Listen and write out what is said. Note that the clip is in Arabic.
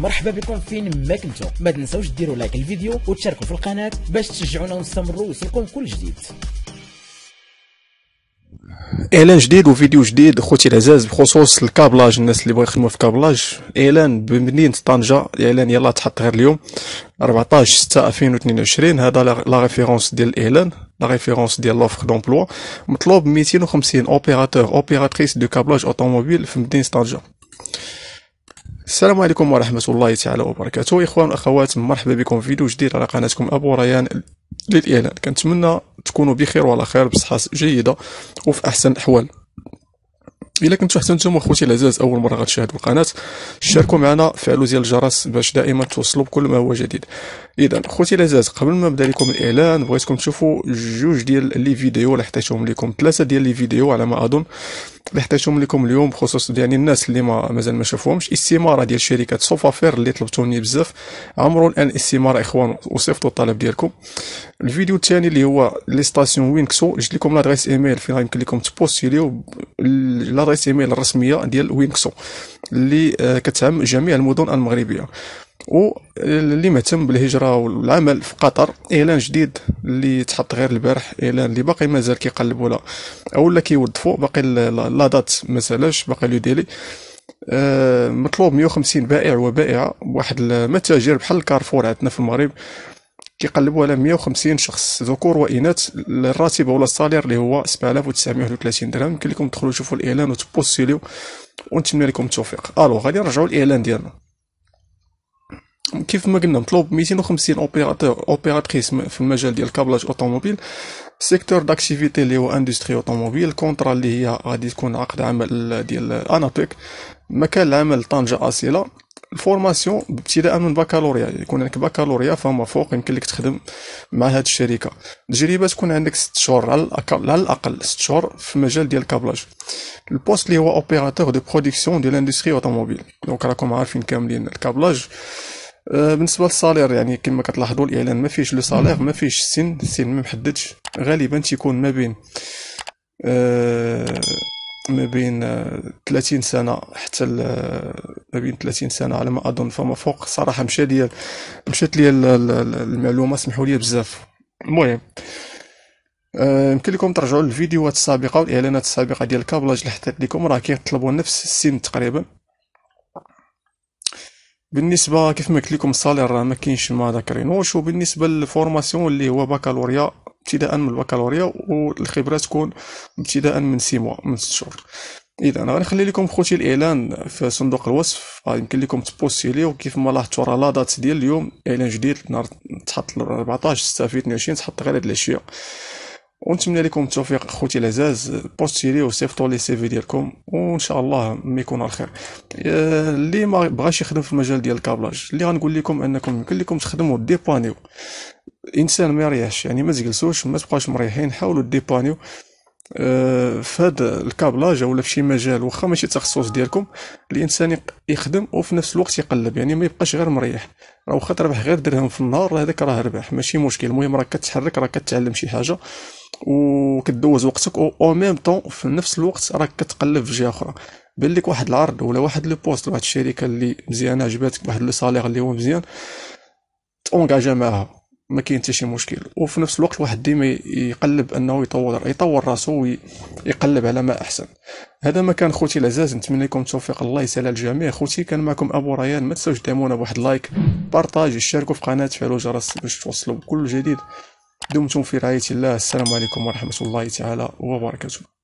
مرحبا بكم فين ما كنتو ما تنساوش ديروا لايك الفيديو وتشاركوا في القناه باش تشجعونا ونستمروا يوصلكم كل جديد اعلان جديد وفيديو جديد خوتي العزاز بخصوص الكابلاج الناس اللي بغا يخدموا في الكابلاج اعلان بمدينه طنجه الاعلان يلا تحط غير اليوم 14 6 2022 هذا لا ريفيرونس ديال الاعلان لا ريفيرونس ديال لوفر دومبلوا مطلوب 250 اوبيراتور اوبيراتريس دو كابلاج اوتوموبيل في مدينه طنجه السلام عليكم ورحمة الله تعالى وبركاته إخوان وأخوات مرحبا بكم في فيديو جديد على قناتكم أبو ريان للإعلان كنتمنى تكونوا بخير وعلى خير بصحة جيدة وفي أحسن الأحوال الا كنتو حتى نتوما خوتي العزاز اول مره غتشاهدوا القناه شاركوا معنا فعلوا ديال الجرس باش دائما توصلوا بكل ما هو جديد اذا خوتي العزاز قبل ما نبدا لكم الاعلان بغيتكم تشوفوا جوج ديال لي فيديو اللي حطيتهم لكم ثلاثه ديال لي فيديو على ما اظن اللي حطيتهم لكم اليوم بخصوص يعني الناس اللي ما مازال ما شافوهمش استماره ديال شركه سوفافير اللي طلبتوني بزاف عمرو الان استماره اخوان وصيفطوا الطلب ديالكم الفيديو الثاني اللي هو لي ستاسيون وينكسو جبت لكم لادريس ايميل فين يمكن لكم ليو لادريس ايميل الرسميه ديال وينكسو اللي آه، كتعم جميع المدن المغربيه واللي مهتم بالهجره والعمل في قطر اعلان جديد اللي تحط غير البارح اعلان اللي باقي مازال كيقلبوا لا اولا كيوظفوا باقي لا دات ما سالاش باقي لو ديلي آه، مطلوب 150 بائع وبائعه بواحد المتاجر بحال الكارفور عندنا في المغرب كيقلبوا على 150 شخص ذكور واناث الراتب ولا الصالير اللي هو 7931 درهم يمكن لكم تدخلوا تشوفوا الاعلان وتبوستيليو ونتمنى لكم التوفيق الو غادي نرجعوا الاعلان ديالنا كيف ما قلنا مطلوب 250 اوبيراتور اوبيراتريس في المجال ديال الكابلاج اوتوموبيل سيكتور داكتيفيتي اللي هو اندستري اوتوموبيل كونترا اللي هي غادي تكون عقد عمل ديال انابيك مكان العمل طنجه اصيله الفورماسيون ابتداء من بكالوريا يكون عندك بكالوريا فما فوق يمكن لك تخدم مع هاد الشركه التجربه تكون عندك 6 شهور على الاقل على الاقل 6 شهور في مجال ديال الكابلاج البوست اللي هو اوبيراتور دو برودكسيون ديال الاندستري اوتوموبيل دونك راكم عارفين كاملين الكابلاج آه، بالنسبه للصالير يعني كما كتلاحظوا الاعلان ما فيهش لو صالير نعم. ما فيهش السن السن ما محددش غالبا تيكون ما بين آه، ما بين 30 آه، سنه حتى ما بين 30 سنه على ما اظن فما فوق صراحه مشى ليا مشات ليا المعلومه سمحوا لي بزاف المهم يمكن لكم ترجعوا للفيديوهات السابقه والاعلانات السابقه ديال الكابلاج اللي حطيت لكم راه كيطلبوا نفس السن تقريبا بالنسبه كيف ما قلت لكم الصالير راه ما كاينش ما ذاكرينوش وبالنسبه للفورماسيون اللي هو بكالوريا ابتداء من البكالوريا والخبره تكون ابتداء من سي موا من ست شهور اذا غنخلي لكم خوتي الاعلان في صندوق الوصف يمكن لكم لي وكيف ما لاحظتوا راه لا دات ديال اليوم اعلان جديد نهار تحط 14 6 في 22 تحط غير هاد العشيه ونتمنى لكم التوفيق اخوتي العزاز بوستيريو وصيفطوا لي سي في ديالكم وان شاء الله ميكون الخير آه، اللي ما بغاش يخدم في المجال ديال الكابلاج اللي غنقول لكم انكم يمكن لكم تخدموا ديبانيو الانسان ما يريحش يعني ما تجلسوش ما تبقاوش مريحين حاولوا ديبانيو آه، في هذا الكابلاج ولا في شي مجال واخا ماشي التخصص ديالكم الانسان يخدم وفي نفس الوقت يقلب يعني ما يبقاش غير مريح راه واخا تربح غير درهم في النهار هذاك راه ربح ماشي مشكل المهم راك كتحرك راك كتعلم شي حاجه وكدوز وقتك او ميم طون في نفس الوقت راك كتقلب في جهه اخرى بان لك واحد العرض ولا واحد لو بوست لواحد الشركه اللي مزيانه عجباتك بواحد لو سالير اللي هو مزيان تونكاجا معاها ما كاين حتى شي مشكل وفي نفس الوقت الواحد ديما يقلب انه يطور يطور راسو ويقلب على ما احسن هذا ما كان خوتي العزاز نتمنى لكم التوفيق الله يسهل على الجميع خوتي كان معكم ابو ريان ما تنساوش ديمونا بواحد لايك بارطاجي اشتركوا في قناه فعلوا الجرس باش توصلوا بكل جديد دمتم في رعاية الله السلام عليكم ورحمة الله تعالى وبركاته